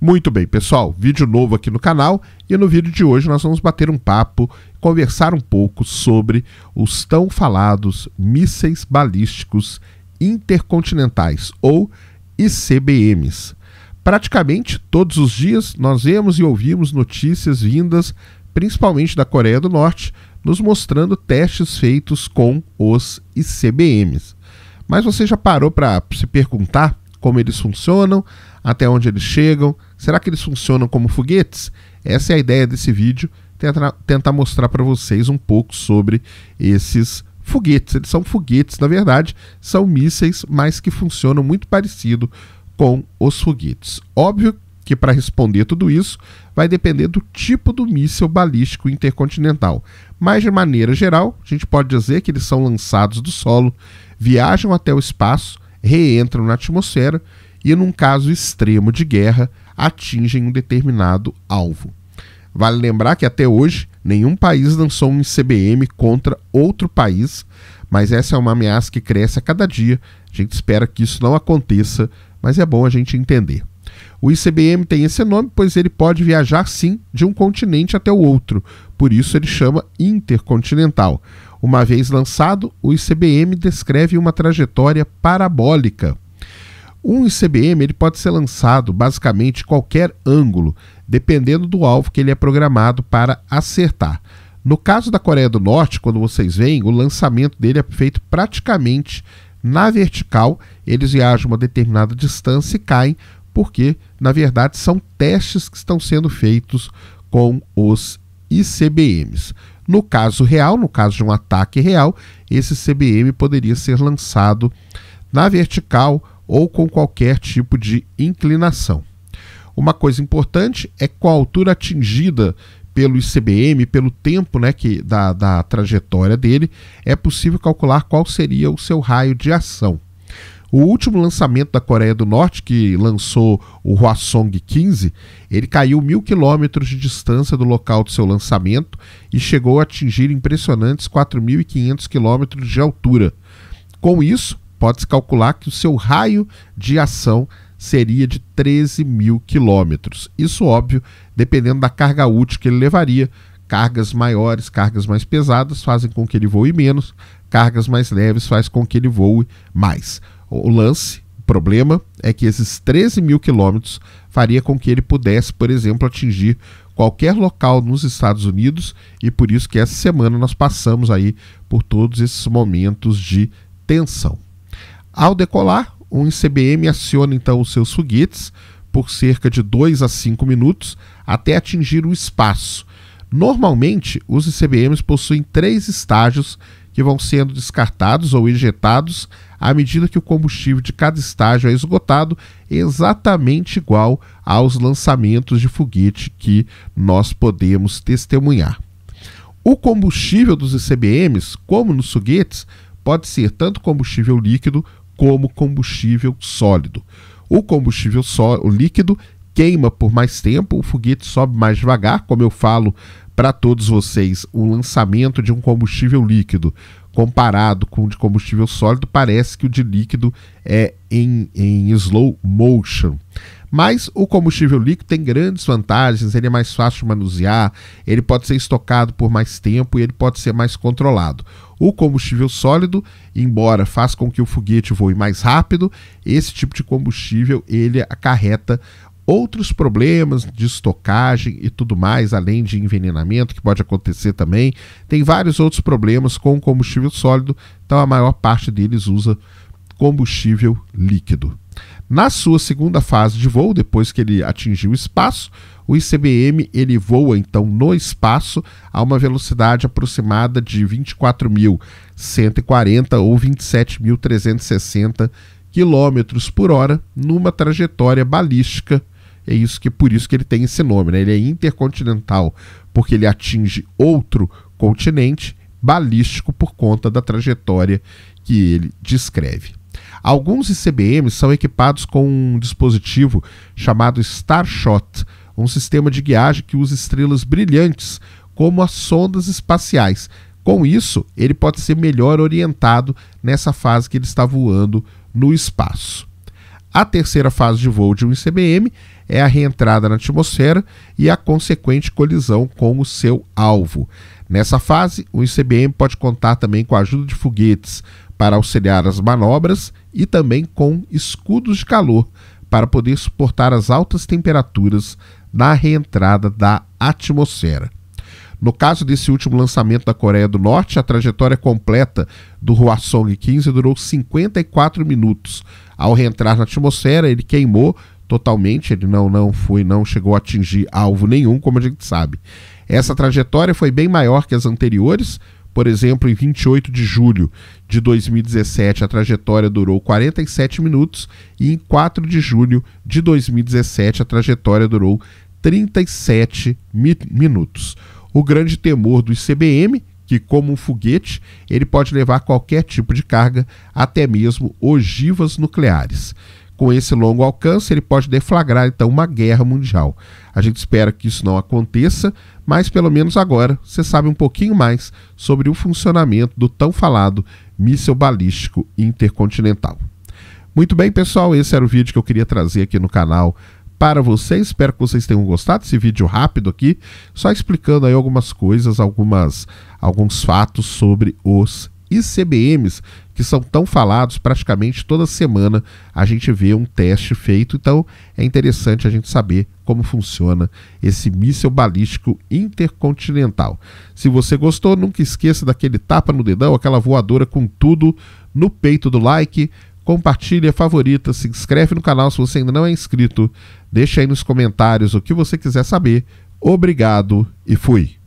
Muito bem, pessoal, vídeo novo aqui no canal e no vídeo de hoje nós vamos bater um papo, conversar um pouco sobre os tão falados mísseis balísticos intercontinentais ou ICBMs. Praticamente todos os dias nós vemos e ouvimos notícias vindas principalmente da Coreia do Norte, nos mostrando testes feitos com os ICBMs. Mas você já parou para se perguntar como eles funcionam, até onde eles chegam? Será que eles funcionam como foguetes? Essa é a ideia desse vídeo, tentar, tentar mostrar para vocês um pouco sobre esses foguetes. Eles são foguetes, na verdade, são mísseis, mas que funcionam muito parecido com os foguetes. Óbvio que para responder tudo isso vai depender do tipo do míssil balístico intercontinental. Mas de maneira geral, a gente pode dizer que eles são lançados do solo, viajam até o espaço, reentram na atmosfera e, num caso extremo de guerra, atingem um determinado alvo. Vale lembrar que até hoje nenhum país lançou um ICBM contra outro país, mas essa é uma ameaça que cresce a cada dia. A gente espera que isso não aconteça, mas é bom a gente entender. O ICBM tem esse nome, pois ele pode viajar sim de um continente até o outro, por isso ele chama intercontinental. Uma vez lançado, o ICBM descreve uma trajetória parabólica. Um ICBM ele pode ser lançado basicamente qualquer ângulo, dependendo do alvo que ele é programado para acertar. No caso da Coreia do Norte, quando vocês veem, o lançamento dele é feito praticamente na vertical, eles viajam uma determinada distância e caem, porque, na verdade, são testes que estão sendo feitos com os ICBMs. No caso real, no caso de um ataque real, esse CBM poderia ser lançado na vertical ou com qualquer tipo de inclinação. Uma coisa importante é qual a altura atingida pelo ICBM, pelo tempo né, que, da, da trajetória dele, é possível calcular qual seria o seu raio de ação. O último lançamento da Coreia do Norte, que lançou o Hwasong 15, ele caiu mil quilômetros de distância do local do seu lançamento e chegou a atingir impressionantes 4.500 quilômetros de altura. Com isso, pode-se calcular que o seu raio de ação seria de 13 mil quilômetros. Isso, óbvio, dependendo da carga útil que ele levaria. Cargas maiores, cargas mais pesadas fazem com que ele voe menos, cargas mais leves fazem com que ele voe mais. O lance, o problema, é que esses 13 mil quilômetros faria com que ele pudesse, por exemplo, atingir qualquer local nos Estados Unidos e por isso que essa semana nós passamos aí por todos esses momentos de tensão. Ao decolar, um ICBM aciona então os seus foguetes por cerca de 2 a 5 minutos até atingir o espaço. Normalmente, os ICBMs possuem três estágios que vão sendo descartados ou injetados à medida que o combustível de cada estágio é esgotado, é exatamente igual aos lançamentos de foguete que nós podemos testemunhar. O combustível dos ICBMs, como nos foguetes, pode ser tanto combustível líquido como combustível sólido. O combustível só, o líquido queima por mais tempo, o foguete sobe mais devagar, como eu falo para todos vocês, o lançamento de um combustível líquido comparado com o de combustível sólido, parece que o de líquido é em, em slow motion. Mas o combustível líquido tem grandes vantagens, ele é mais fácil de manusear, ele pode ser estocado por mais tempo e ele pode ser mais controlado. O combustível sólido, embora faça com que o foguete voe mais rápido, esse tipo de combustível ele acarreta outros problemas de estocagem e tudo mais, além de envenenamento que pode acontecer também. Tem vários outros problemas com combustível sólido, então a maior parte deles usa combustível líquido. Na sua segunda fase de voo, depois que ele atingiu o espaço, o ICBM ele voa então no espaço a uma velocidade aproximada de 24.140 ou 27.360 km por hora numa trajetória balística é isso que por isso que ele tem esse nome, né? Ele é intercontinental porque ele atinge outro continente, balístico por conta da trajetória que ele descreve. Alguns ICBMs são equipados com um dispositivo chamado Starshot, um sistema de guiagem que usa estrelas brilhantes como as sondas espaciais. Com isso, ele pode ser melhor orientado nessa fase que ele está voando no espaço. A terceira fase de voo de um ICBM é a reentrada na atmosfera e a consequente colisão com o seu alvo. Nessa fase, o ICBM pode contar também com a ajuda de foguetes para auxiliar as manobras e também com escudos de calor para poder suportar as altas temperaturas na reentrada da atmosfera. No caso desse último lançamento da Coreia do Norte, a trajetória completa do Hwasong 15 durou 54 minutos. Ao reentrar na atmosfera, ele queimou totalmente, ele não, não foi, não chegou a atingir alvo nenhum, como a gente sabe. Essa trajetória foi bem maior que as anteriores. Por exemplo, em 28 de julho de 2017, a trajetória durou 47 minutos, e em 4 de julho de 2017, a trajetória durou 37 mi minutos. O grande temor do ICBM, que como um foguete, ele pode levar qualquer tipo de carga, até mesmo ogivas nucleares. Com esse longo alcance, ele pode deflagrar então uma guerra mundial. A gente espera que isso não aconteça, mas pelo menos agora você sabe um pouquinho mais sobre o funcionamento do tão falado míssil balístico intercontinental. Muito bem, pessoal, esse era o vídeo que eu queria trazer aqui no canal para vocês. Espero que vocês tenham gostado desse vídeo rápido aqui, só explicando aí algumas coisas, algumas alguns fatos sobre os ICBMs, que são tão falados praticamente toda semana a gente vê um teste feito, então é interessante a gente saber como funciona esse míssil balístico intercontinental. Se você gostou, nunca esqueça daquele tapa no dedão, aquela voadora com tudo no peito do like, compartilha, favorita, se inscreve no canal se você ainda não é inscrito, deixa aí nos comentários o que você quiser saber. Obrigado e fui!